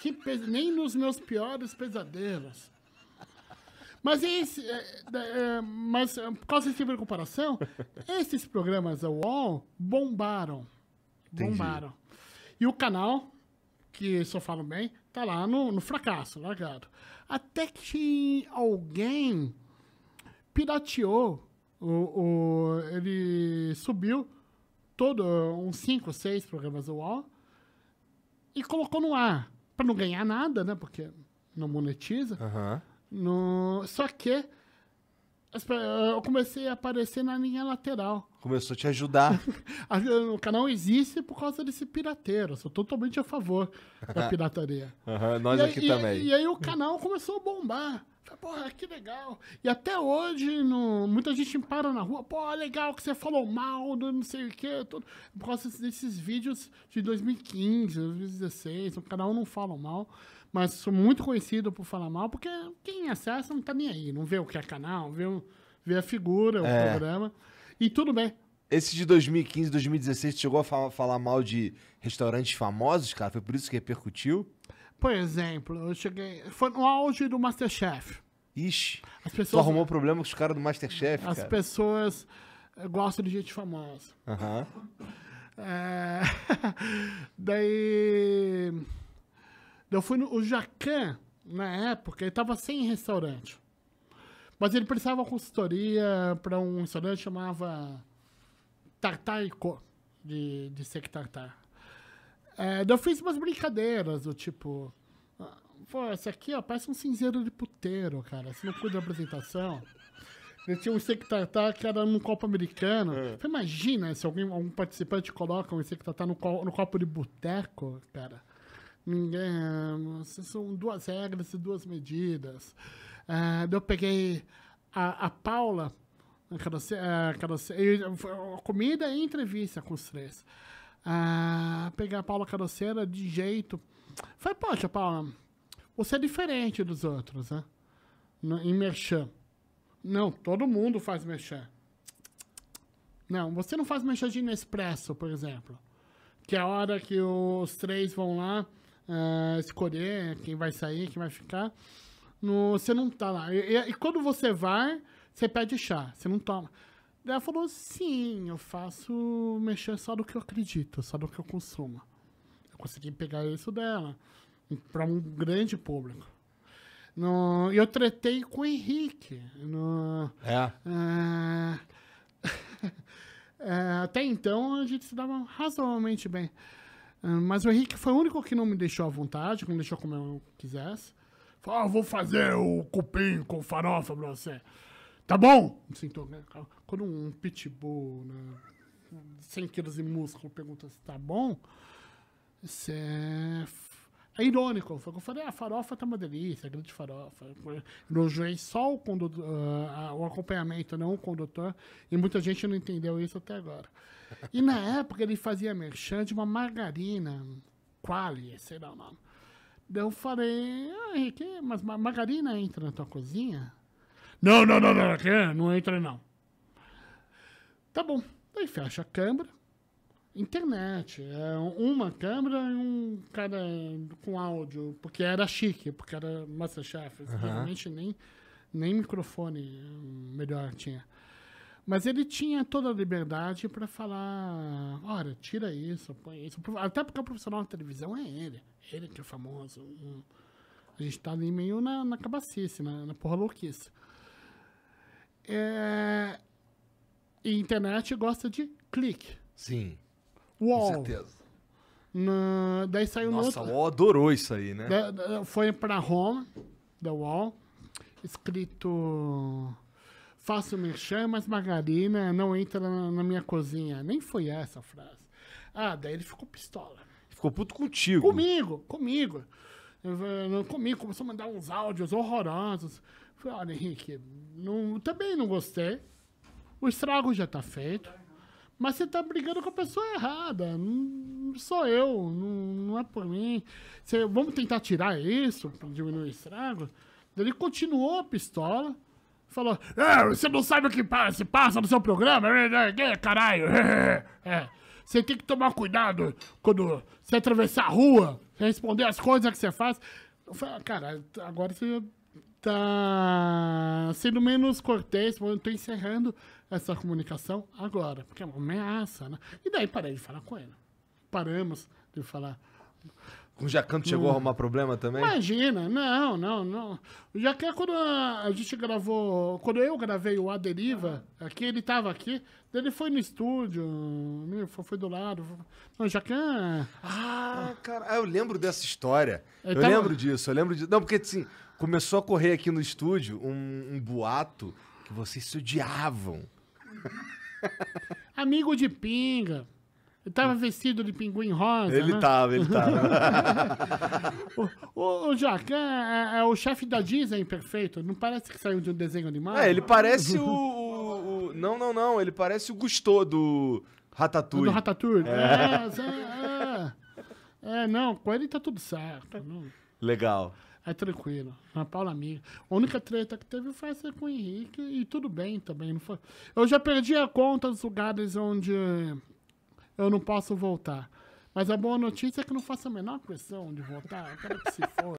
que nem nos meus piores pesadelos. Mas, esse, é, é, mas é, por causa desse tipo de comparação, esses programas da UOL bombaram. Entendi. Bombaram. E o canal, que só falo bem, tá lá no, no fracasso, largado. Até que alguém pirateou, o, o, ele subiu todo, uns 5, 6 programas da UOL, e colocou no ar. Pra não ganhar nada, né? Porque não monetiza. Uhum. No... Só que eu comecei a aparecer na linha lateral. Começou a te ajudar. o canal existe por causa desse pirateiro. Eu sou totalmente a favor da pirataria. Uhum, nós e aqui aí, também. E, e, aí o canal começou a bombar porra, que legal. E até hoje, no, muita gente para na rua, pô, legal que você falou mal do não sei o que, tudo. É por causa desses vídeos de 2015, 2016, o canal não fala mal, mas sou muito conhecido por falar mal, porque quem acessa não tá nem aí, não vê o que é canal, vê, vê a figura, o é. programa. E tudo bem. Esse de 2015, 2016, chegou a falar mal de restaurantes famosos, cara? Foi por isso que repercutiu? Por exemplo, eu cheguei. Foi no auge do Masterchef. Ixi. As pessoas, tu arrumou problema com os caras do Masterchef. As cara. pessoas eh, gostam de gente famosa. Aham. É, daí. Eu fui no. O Jacan, na época, ele tava sem restaurante. Mas ele precisava consultoria para um restaurante que chamava Tartar e Co. De, de sec tartar. É, eu fiz umas brincadeiras do tipo. Ah, pô, esse aqui, ó, parece um cinzeiro de puteiro, cara. Você não cuida da apresentação. Eu tinha um sectatá que era num copo americano. É. imagina se alguém, algum participante coloca um sectatá no, co no copo de boteco, cara. Ninguém. São duas regras e duas medidas. É, eu peguei a, a Paula, a, aquela é, a, a comida e entrevista com os três a pegar a Paula Caroceira de jeito. Falei, poxa, Paula, você é diferente dos outros, né? Em merchan. Não, todo mundo faz merchan. Não, você não faz merchan de Nespresso, por exemplo. Que é a hora que os três vão lá uh, escolher quem vai sair, quem vai ficar. No, você não tá lá. E, e, e quando você vai, você pede chá, você não toma ela falou: sim, eu faço mexer só do que eu acredito, só do que eu consumo. Eu consegui pegar isso dela, para um grande público. No, eu tretei com o Henrique. No, é? É, é. até então a gente se dava razoavelmente bem. Ah, mas o Henrique foi o único que não me deixou à vontade, não me deixou como eu quisesse. Falou, ah, vou fazer o cupim com farofa pra você. Tá bom! Sinto, né? Quando um pitbull, né, 100 quilos de músculo, pergunta se tá bom, isso é é irônico. eu falei, a ah, farofa tá uma delícia, a grande farofa. Elogiei só o, condutor, uh, ah, ah, o acompanhamento, não o condutor. E muita gente não entendeu isso até agora. E na época ele fazia merchan de uma margarina, quali, sei lá o nome. eu falei, ah, Henrique, mas margarina entra na tua cozinha? Não, não, não, não, não, é, não entra não. Tá bom. Aí fecha a câmera. Internet. É uma câmera e um cara com áudio. Porque era chique, porque era Masterchef. Uhum. Realmente nem, nem microfone hum, melhor tinha. Mas ele tinha toda a liberdade para falar: olha, tira isso, põe isso. Até porque o profissional da televisão é ele. Ele que é famoso. Hum. A gente tá ali meio na, na cabacice, na, na porra louquice. É... internet gosta de clique. Sim. Wall. Com certeza. Na... Daí saiu Nossa, outro... a Wall adorou isso aí, né? Da, da, foi pra Roma, da Wall, escrito... Faço merchan, mas margarina não entra na, na minha cozinha. Nem foi essa a frase. Ah, daí ele ficou pistola. Ficou puto contigo. Comigo, comigo. Comigo começou a mandar uns áudios horrorosos. Falei, olha, Henrique, não, também não gostei. O estrago já tá feito. Mas você tá brigando com a pessoa errada. Não sou eu, não, não é por mim. Você, vamos tentar tirar isso pra diminuir o estrago. Ele continuou a pistola. Falou, é, você não sabe o que se passa no seu programa? É, é, é, caralho! É. Você tem que tomar cuidado quando você atravessar a rua responder as coisas que você faz. Eu falei, ah, cara, agora você tá sendo menos cortês, eu tô encerrando essa comunicação agora, porque é uma ameaça, né? E daí parei de falar com ele. Paramos de falar o Jacanto chegou a hum. arrumar problema também? Imagina, não, não, não. O Jacan, quando a, gente gravou, quando eu gravei o A Deriva, aqui, ele tava aqui, ele foi no estúdio, né, foi, do lado. Não, o Jacan. Ah, cara, ah, eu lembro dessa história. Ele eu tava... lembro disso, eu lembro disso. Não, porque assim, começou a correr aqui no estúdio um, um boato que vocês se odiavam. Amigo de pinga. Ele tava vestido de pinguim rosa. Ele né? tava, ele tava. o, o, é, é, é o chefe da Disney perfeito. Não parece que saiu de um desenho animado? É, ele parece o. o, o não, não, não. Ele parece o Gusto do Ratatouille. Do Ratatouille. É, é, é, é, é não, com ele tá tudo certo. Não. Legal. É tranquilo. A Paula amiga. A única treta que teve foi essa com o Henrique e tudo bem também. Não foi... Eu já perdi a conta dos lugares onde eu não posso voltar. Mas a boa notícia é que não faço a menor pressão de voltar, eu quero que se for.